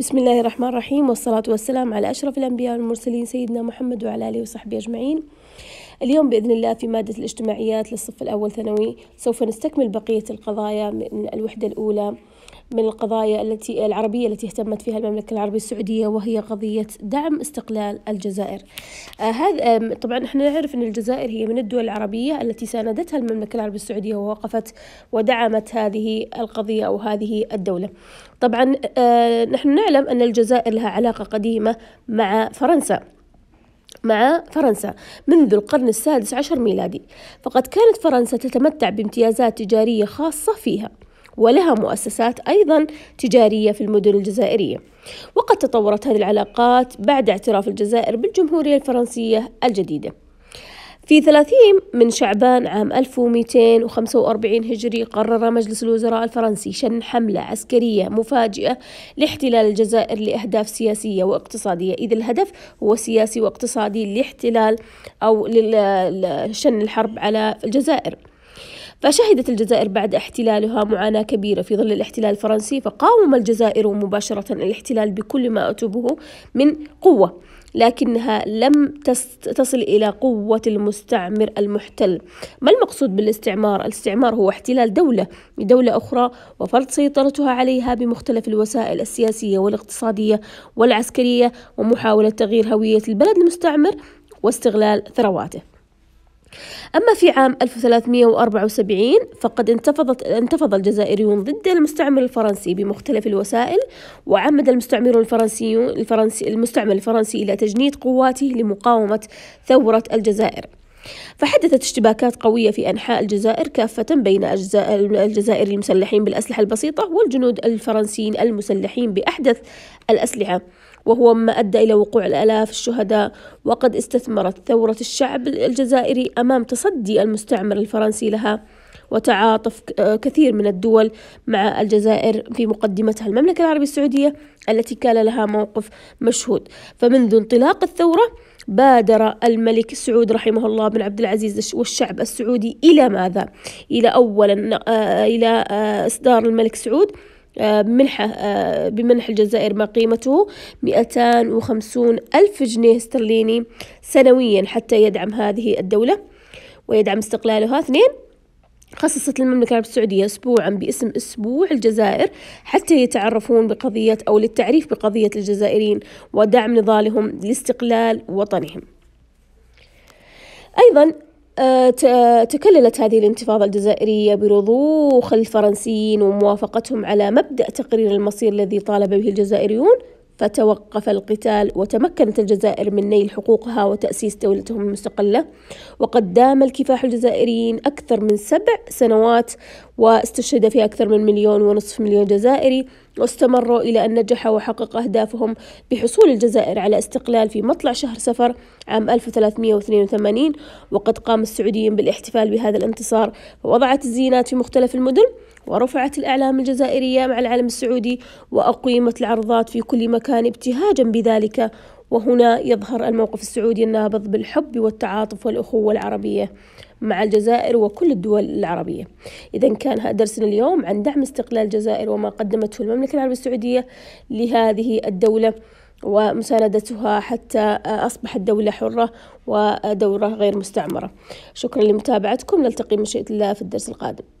بسم الله الرحمن الرحيم والصلاة والسلام على أشرف الأنبياء والمرسلين سيدنا محمد وعلى آله وصحبه أجمعين اليوم بإذن الله في مادة الاجتماعيات للصف الأول ثانوي سوف نستكمل بقية القضايا من الوحدة الأولى من القضايا التي العربية التي اهتمت فيها المملكة العربية السعودية وهي قضية دعم استقلال الجزائر آه هذا طبعا احنا نعرف أن الجزائر هي من الدول العربية التي ساندتها المملكة العربية السعودية ووقفت ودعمت هذه القضية أو هذه الدولة طبعا آه نحن نعلم أن الجزائر لها علاقة قديمة مع فرنسا مع فرنسا منذ القرن السادس عشر ميلادي فقد كانت فرنسا تتمتع بامتيازات تجارية خاصة فيها ولها مؤسسات أيضا تجارية في المدن الجزائرية وقد تطورت هذه العلاقات بعد اعتراف الجزائر بالجمهورية الفرنسية الجديدة في 30 من شعبان عام 1245 هجري قرر مجلس الوزراء الفرنسي شن حملة عسكرية مفاجئة لاحتلال الجزائر لأهداف سياسية واقتصادية إذ الهدف هو سياسي واقتصادي لاحتلال أو لشن الحرب على الجزائر فشهدت الجزائر بعد احتلالها معاناة كبيرة في ظل الاحتلال الفرنسي فقاوم الجزائر مباشرة الاحتلال بكل ما أتوبه من قوة لكنها لم تصل إلى قوة المستعمر المحتل ما المقصود بالاستعمار؟ الاستعمار هو احتلال دولة لدولة أخرى وفرض سيطرتها عليها بمختلف الوسائل السياسية والاقتصادية والعسكرية ومحاولة تغيير هوية البلد المستعمر واستغلال ثرواته أما في عام 1374 فقد انتفضت انتفض الجزائريون ضد المستعمر الفرنسي بمختلف الوسائل وعمد المستعمر الفرنسي الفرنسي المستعمر الفرنسي إلى تجنيد قواته لمقاومة ثورة الجزائر فحدثت اشتباكات قوية في أنحاء الجزائر كافة بين أجزاء الجزائر المسلحين بالأسلحة البسيطة والجنود الفرنسيين المسلحين بأحدث الأسلحة وهو ما أدى إلى وقوع الآلاف الشهداء وقد استثمرت ثورة الشعب الجزائري أمام تصدي المستعمر الفرنسي لها وتعاطف كثير من الدول مع الجزائر في مقدمتها المملكة العربية السعودية التي كان لها موقف مشهود فمنذ انطلاق الثورة بادر الملك سعود رحمه الله بن عبد العزيز والشعب السعودي إلى ماذا؟ إلى أولا آه، إلى آه، إصدار الملك سعود آه، منحة بمنح الجزائر ما قيمته 250 ألف جنيه استرليني سنويا حتى يدعم هذه الدولة ويدعم استقلالها اثنين خصصت المملكة العربية السعودية أسبوعا باسم أسبوع الجزائر حتى يتعرفون بقضية أو للتعريف بقضية الجزائريين ودعم نضالهم لاستقلال وطنهم أيضا آه، تكللت هذه الانتفاضة الجزائرية برضوخ الفرنسيين وموافقتهم على مبدأ تقرير المصير الذي طالب به الجزائريون فتوقف القتال وتمكنت الجزائر من نيل حقوقها وتأسيس دولتهم المستقلة وقد دام الكفاح الجزائريين أكثر من سبع سنوات واستشهد فيها أكثر من مليون ونصف مليون جزائري واستمروا إلى أن نجحوا وحقق أهدافهم بحصول الجزائر على استقلال في مطلع شهر سفر عام 1382 وقد قام السعوديين بالاحتفال بهذا الانتصار ووضعت الزينات في مختلف المدن ورفعت الأعلام الجزائرية مع العلم السعودي وأقيمت العرضات في كل مكان ابتهاجا بذلك وهنا يظهر الموقف السعودي النابض بالحب والتعاطف والأخوة العربية مع الجزائر وكل الدول العربية إذا كان هذا درسنا اليوم عن دعم استقلال الجزائر وما قدمته المملكة العربية السعودية لهذه الدولة ومساندتها حتى آه، أصبحت دولة حرة ودورة غير مستعمرة شكرا لمتابعتكم نلتقي من شئت الله في الدرس القادم